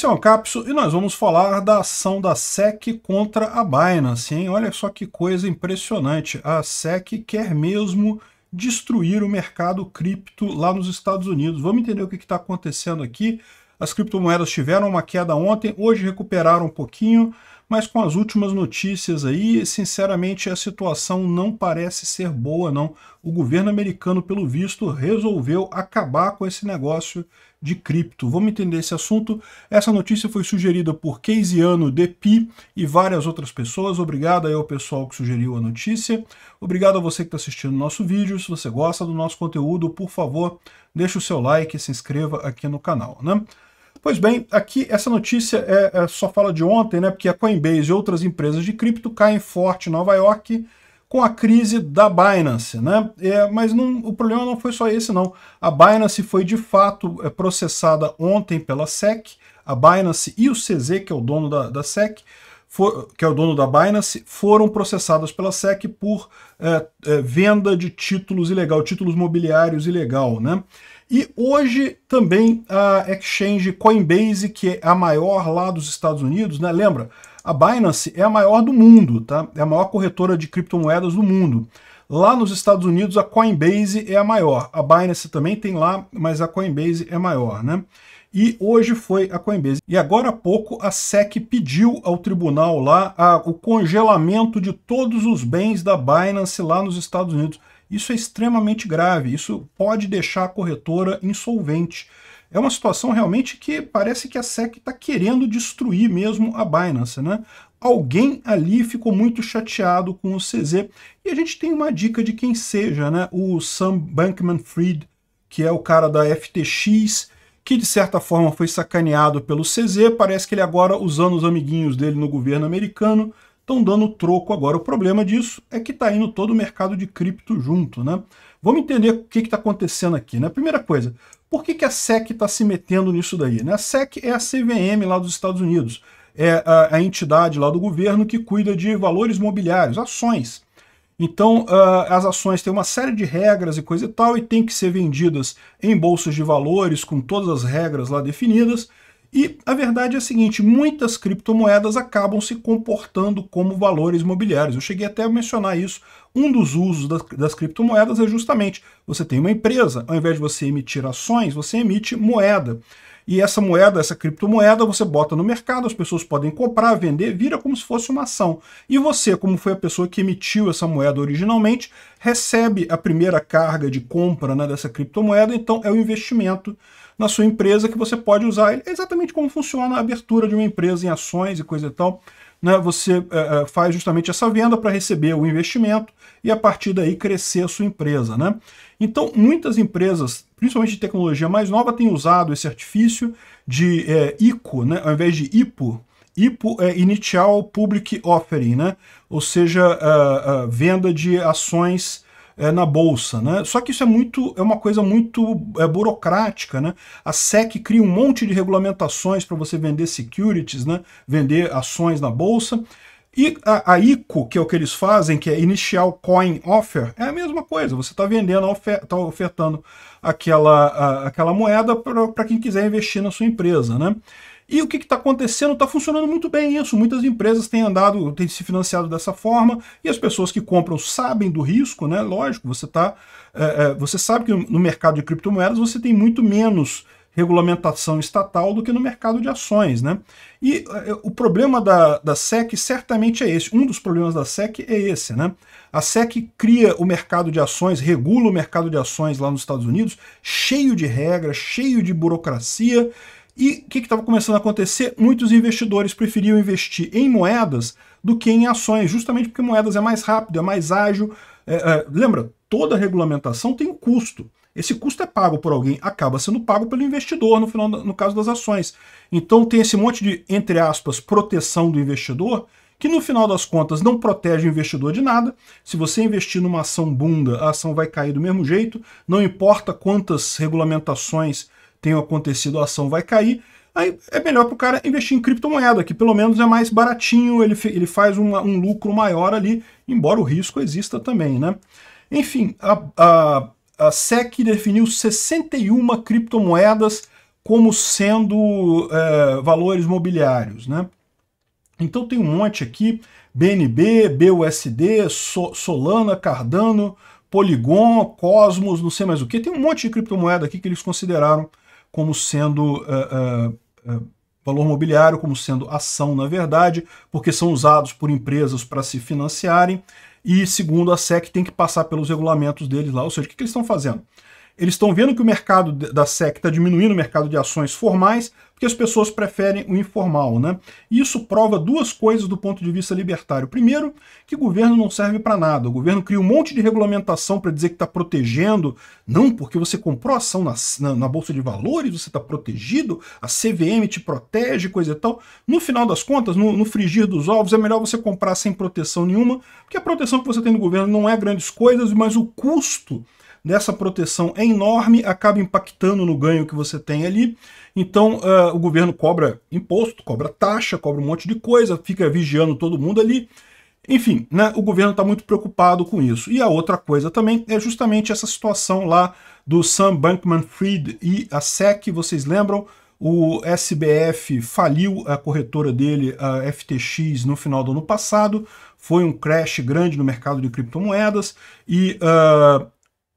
Esse é o Capso e nós vamos falar da ação da SEC contra a Binance, hein? Olha só que coisa impressionante. A SEC quer mesmo destruir o mercado cripto lá nos Estados Unidos. Vamos entender o que está acontecendo aqui. As criptomoedas tiveram uma queda ontem, hoje recuperaram um pouquinho, mas com as últimas notícias aí, sinceramente, a situação não parece ser boa, não. O governo americano, pelo visto, resolveu acabar com esse negócio de cripto. Vamos entender esse assunto. Essa notícia foi sugerida por Keisiano Depi e várias outras pessoas. Obrigado aí ao pessoal que sugeriu a notícia. Obrigado a você que está assistindo o nosso vídeo. Se você gosta do nosso conteúdo, por favor, deixe o seu like e se inscreva aqui no canal. Né? Pois bem, aqui essa notícia é, é, só fala de ontem, né? Porque a Coinbase e outras empresas de cripto caem forte em Nova York com a crise da Binance, né? É, mas não, o problema não foi só esse, não. A Binance foi de fato é, processada ontem pela SEC. A Binance e o CZ, que é o dono da, da SEC, for, que é o dono da Binance, foram processadas pela SEC por é, é, venda de títulos ilegal, títulos mobiliários ilegal, né? E hoje também a exchange Coinbase, que é a maior lá dos Estados Unidos, né? Lembra? A Binance é a maior do mundo, tá? É a maior corretora de criptomoedas do mundo. Lá nos Estados Unidos a Coinbase é a maior. A Binance também tem lá, mas a Coinbase é maior, né? E hoje foi a Coinbase. E agora há pouco a SEC pediu ao tribunal lá a, o congelamento de todos os bens da Binance lá nos Estados Unidos. Isso é extremamente grave, isso pode deixar a corretora insolvente. É uma situação realmente que parece que a SEC está querendo destruir mesmo a Binance, né? Alguém ali ficou muito chateado com o CZ. E a gente tem uma dica de quem seja, né? O Sam Bankman-Fried, que é o cara da FTX, que de certa forma foi sacaneado pelo CZ, parece que ele agora, usando os amiguinhos dele no governo americano, estão dando troco agora. O problema disso é que está indo todo o mercado de cripto junto, né? Vamos entender o que está acontecendo aqui, né? Primeira coisa, por que, que a SEC está se metendo nisso daí? Né? A SEC é a CVM lá dos Estados Unidos, é a, a entidade lá do governo que cuida de valores mobiliários, ações. Então, uh, as ações têm uma série de regras e coisa e tal, e tem que ser vendidas em bolsas de valores, com todas as regras lá definidas, e a verdade é a seguinte: muitas criptomoedas acabam se comportando como valores imobiliários. Eu cheguei até a mencionar isso. Um dos usos das, das, criptomoedas é justamente você tem uma empresa, ao invés de você emitir ações, você emite moeda. E essa moeda, essa criptomoeda, você bota no mercado, as pessoas podem comprar, vender, vira como se fosse uma ação. E você, como foi a pessoa que emitiu essa moeda originalmente, recebe a primeira carga de compra né, dessa criptomoeda, então é o um investimento na sua empresa que você pode usar. É exatamente como funciona a abertura de uma empresa em ações e coisa e tal né, você é, é, faz justamente essa venda para receber o investimento e a partir daí crescer a sua empresa. Né? Então, muitas empresas, principalmente de tecnologia mais nova, têm usado esse artifício de é, ICO, né, ao invés de IPO. IPO é Initial Public Offering, né? ou seja, é, venda de ações é, na bolsa, né? Só que isso é muito é uma coisa muito é, burocrática, né? A SEC cria um monte de regulamentações para você vender securities, né? Vender ações na bolsa. E a, a, ICO, que é o que eles fazem, que é Initial Coin Offer, é a mesma coisa. Você está vendendo, está ofertando aquela, a, aquela moeda para quem quiser investir na sua empresa. Né? E o que está acontecendo? Está funcionando muito bem isso. Muitas empresas têm andado, têm se financiado dessa forma, e as pessoas que compram sabem do risco, né? Lógico, você tá. É, é você sabe que no mercado de criptomoedas você tem muito menos regulamentação estatal do que no mercado de ações. Né? E é, o problema da, da SEC certamente é esse. Um dos problemas da SEC é esse. Né? A SEC cria o mercado de ações, regula o mercado de ações lá nos Estados Unidos, cheio de regras, cheio de burocracia, e o que estava começando a acontecer? Muitos investidores preferiam investir em moedas do que em ações, justamente porque moedas é mais rápido, é mais ágil. É, é, lembra, toda regulamentação tem um custo. Esse custo é pago por alguém, acaba sendo pago pelo investidor no final, no caso das ações. Então tem esse monte de, entre aspas, proteção do investidor, que no final das contas não protege o investidor de nada. Se você investir numa ação bunda, a ação vai cair do mesmo jeito, não importa quantas regulamentações tenha acontecido, a ação vai cair. Aí é melhor para o cara investir em criptomoeda, que pelo menos é mais baratinho, ele, ele faz uma, um lucro maior ali, embora o risco exista também, né? Enfim, a, a, a SEC definiu 61 criptomoedas como sendo é, valores mobiliários, né? Então tem um monte aqui, BNB, BUSD, Solana, Cardano, Polygon, Cosmos, não sei mais o que. Tem um monte de criptomoeda aqui que eles consideraram como sendo uh, uh, uh, valor mobiliário, como sendo ação, na verdade, porque são usados por empresas para se financiarem. E segundo a SEC, tem que passar pelos regulamentos deles lá. Ou seja, o que, que eles estão fazendo? Eles estão vendo que o mercado da SEC está diminuindo o mercado de ações formais, porque as pessoas preferem o informal. Né? E isso prova duas coisas do ponto de vista libertário. Primeiro, que o governo não serve para nada. O governo cria um monte de regulamentação para dizer que está protegendo. Não, porque você comprou ação na, na, na Bolsa de Valores, você está protegido, a CVM te protege, coisa e tal. No final das contas, no, no frigir dos ovos, é melhor você comprar sem proteção nenhuma, porque a proteção que você tem no governo não é grandes coisas, mas o custo dessa proteção é enorme, acaba impactando no ganho que você tem ali. Então uh, o governo cobra imposto, cobra taxa, cobra um monte de coisa, fica vigiando todo mundo ali. Enfim, né, o governo está muito preocupado com isso. E a outra coisa também é justamente essa situação lá do Sam Bankman-Fried e a SEC, vocês lembram? O SBF faliu a corretora dele, a FTX, no final do ano passado. Foi um crash grande no mercado de criptomoedas e uh,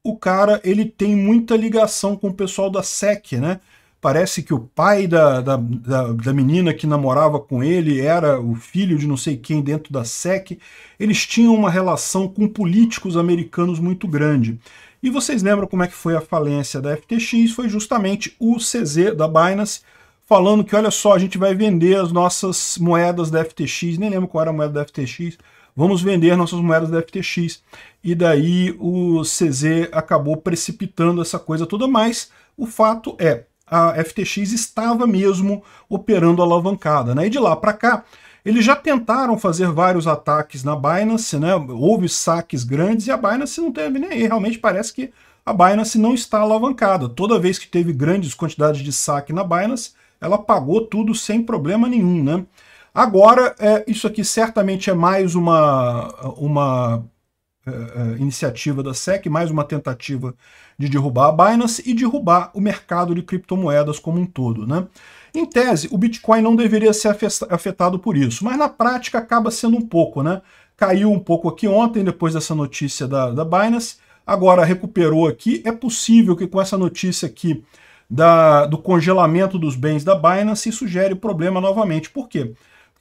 o cara ele tem muita ligação com o pessoal da SEC, né? Parece que o pai da, da, da, da menina que namorava com ele era o filho de não sei quem dentro da SEC. Eles tinham uma relação com políticos americanos muito grande. E vocês lembram como é que foi a falência da FTX? Foi justamente o CZ da Binance falando que, olha só, a gente vai vender as nossas moedas da FTX, nem lembro qual era a moeda da FTX, vamos vender nossas moedas da FTX. E daí o CZ acabou precipitando essa coisa toda, mas o fato é, a FTX estava mesmo operando alavancada. Né? E de lá para cá, eles já tentaram fazer vários ataques na Binance, né? houve saques grandes e a Binance não teve nem né? aí. Realmente parece que a Binance não está alavancada. Toda vez que teve grandes quantidades de saque na Binance, ela pagou tudo sem problema nenhum. Né? Agora, é, isso aqui certamente é mais uma, uma é, é, iniciativa da SEC, mais uma tentativa de derrubar a Binance e derrubar o mercado de criptomoedas como um todo. Né? Em tese, o Bitcoin não deveria ser afetado por isso, mas na prática acaba sendo um pouco. Né? Caiu um pouco aqui ontem, depois dessa notícia da, da Binance, agora recuperou aqui. É possível que com essa notícia aqui da, do congelamento dos bens da Binance, isso gere problema novamente. Por quê?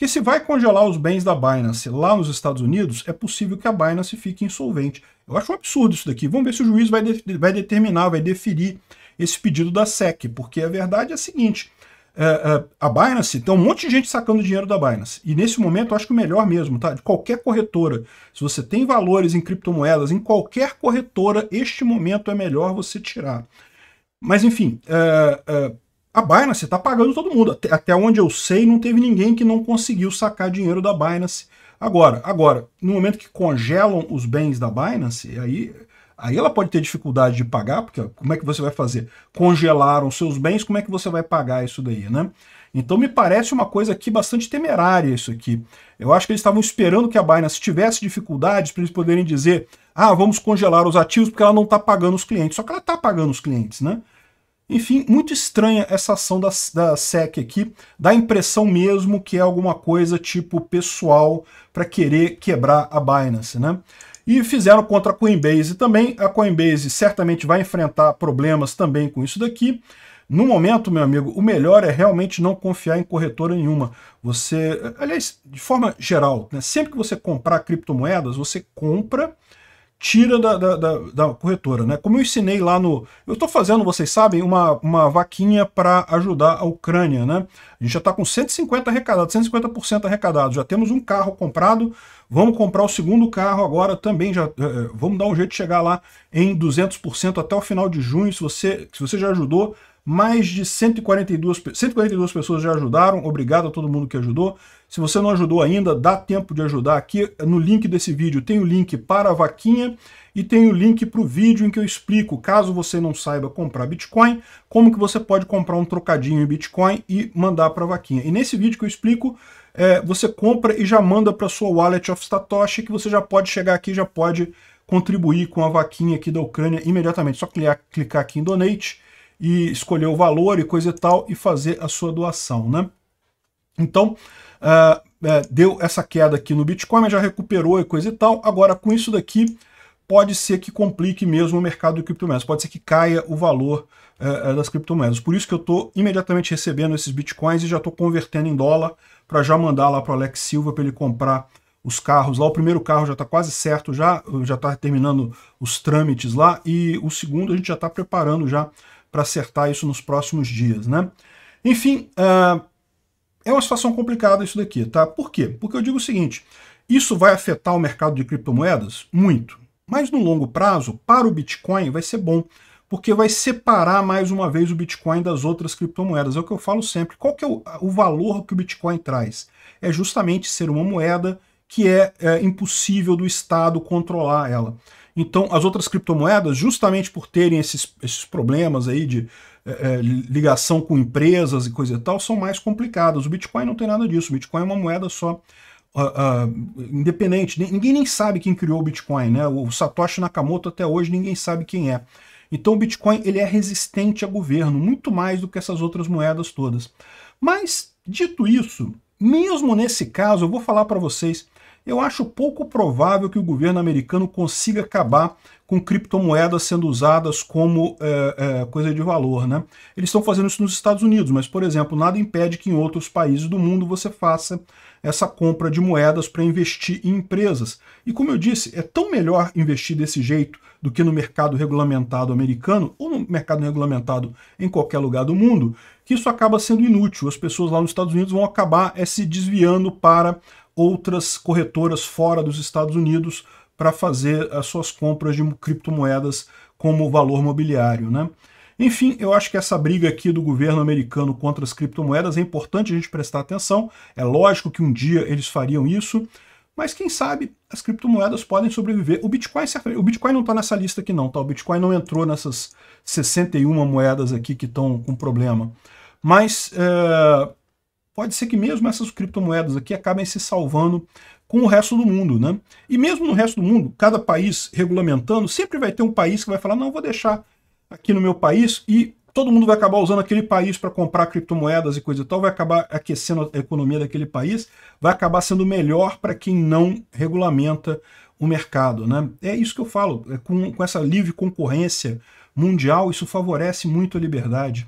Porque se vai congelar os bens da Binance lá nos Estados Unidos, é possível que a Binance fique insolvente. Eu acho um absurdo isso daqui. Vamos ver se o juiz vai, de, vai determinar, vai deferir esse pedido da SEC, porque a verdade é a seguinte, é, é, a Binance, tem um monte de gente sacando dinheiro da Binance, e nesse momento eu acho que o melhor mesmo, tá? De qualquer corretora, se você tem valores em criptomoedas, em qualquer corretora, este momento é melhor você tirar. Mas enfim, é, é a Binance está pagando todo mundo. Até, até onde eu sei, não teve ninguém que não conseguiu sacar dinheiro da Binance. Agora, agora, no momento que congelam os bens da Binance, aí, aí ela pode ter dificuldade de pagar, porque como é que você vai fazer? Congelaram seus bens, como é que você vai pagar isso daí, né? Então me parece uma coisa aqui bastante temerária isso aqui. Eu acho que eles estavam esperando que a Binance tivesse dificuldades para eles poderem dizer ah, vamos congelar os ativos porque ela não está pagando os clientes. Só que ela está pagando os clientes, né? Enfim, muito estranha essa ação da, da SEC aqui, dá a impressão mesmo que é alguma coisa tipo pessoal para querer quebrar a Binance, né? E fizeram contra a Coinbase também. A Coinbase certamente vai enfrentar problemas também com isso daqui. No momento, meu amigo, o melhor é realmente não confiar em corretora nenhuma. Você, aliás, de forma geral, né, sempre que você comprar criptomoedas, você compra tira da, da, da, da, corretora, né? Como eu ensinei lá no... Eu estou fazendo, vocês sabem, uma, uma vaquinha para ajudar a Ucrânia, né? A gente já está com 150 arrecadados, 150% arrecadado. Já temos um carro comprado, vamos comprar o segundo carro agora também. Já, eh, eh, vamos dar um jeito de chegar lá em 200% até o final de junho. Se você, se você já ajudou, mais de 142, 142 pessoas já ajudaram, obrigado a todo mundo que ajudou. Se você não ajudou ainda, dá tempo de ajudar aqui no link desse vídeo. Tem o link para a vaquinha e tem o link para o vídeo em que eu explico, caso você não saiba comprar Bitcoin, como que você pode comprar um trocadinho em Bitcoin e mandar para a vaquinha. E nesse vídeo que eu explico, é, você compra e já manda para sua Wallet of Satoshi, que você já pode chegar aqui, já pode contribuir com a vaquinha aqui da Ucrânia imediatamente. Só clicar, clicar aqui em Donate e escolher o valor e coisa e tal e fazer a sua doação, né? Então, uh, uh, deu essa queda aqui no Bitcoin, mas já recuperou e coisa e tal. Agora, com isso daqui, pode ser que complique mesmo o mercado de criptomoedas, pode ser que caia o valor uh, das criptomoedas. Por isso que eu estou imediatamente recebendo esses Bitcoins e já estou convertendo em dólar para já mandar lá para o Alex Silva para ele comprar os carros lá. O primeiro carro já está quase certo, já já está terminando os trâmites lá e o segundo a gente já está preparando já para acertar isso nos próximos dias, né? Enfim, uh, é uma situação complicada isso daqui, tá? Por quê? Porque eu digo o seguinte, isso vai afetar o mercado de criptomoedas? Muito. Mas no longo prazo, para o Bitcoin, vai ser bom, porque vai separar mais uma vez o Bitcoin das outras criptomoedas. É o que eu falo sempre. Qual que é o, o valor que o Bitcoin traz? É justamente ser uma moeda que é, é impossível do Estado controlar ela. Então, as outras criptomoedas, justamente por terem esses, esses problemas aí de é, é, ligação com empresas e coisa e tal, são mais complicadas. O Bitcoin não tem nada disso. O Bitcoin é uma moeda só. Uh, uh, independente, ninguém nem sabe quem criou o Bitcoin, né? O Satoshi Nakamoto até hoje ninguém sabe quem é. Então o Bitcoin ele é resistente a governo, muito mais do que essas outras moedas todas. Mas, dito isso, mesmo nesse caso, eu vou falar para vocês eu acho pouco provável que o governo americano consiga acabar com criptomoedas sendo usadas como é, é, coisa de valor. Né? Eles estão fazendo isso nos Estados Unidos, mas, por exemplo, nada impede que em outros países do mundo você faça essa compra de moedas para investir em empresas. E como eu disse, é tão melhor investir desse jeito do que no mercado regulamentado americano ou no mercado regulamentado em qualquer lugar do mundo, que isso acaba sendo inútil. As pessoas lá nos Estados Unidos vão acabar é, se desviando para outras corretoras fora dos Estados Unidos para fazer as suas compras de criptomoedas como valor mobiliário. Né? Enfim, eu acho que essa briga aqui do governo americano contra as criptomoedas é importante a gente prestar atenção. É lógico que um dia eles fariam isso, mas quem sabe as criptomoedas podem sobreviver. O Bitcoin, certamente, o Bitcoin não está nessa lista aqui não, tá? O Bitcoin não entrou nessas 61 moedas aqui que estão com problema. Mas é, pode ser que mesmo essas criptomoedas aqui acabem se salvando com o resto do mundo, né? E mesmo no resto do mundo, cada país regulamentando, sempre vai ter um país que vai falar, não, vou deixar aqui no meu país e todo mundo vai acabar usando aquele país para comprar criptomoedas e coisa e tal, vai acabar aquecendo a economia daquele país, vai acabar sendo melhor para quem não regulamenta o mercado, né? É isso que eu falo, é com, com essa livre concorrência mundial, isso favorece muito a liberdade.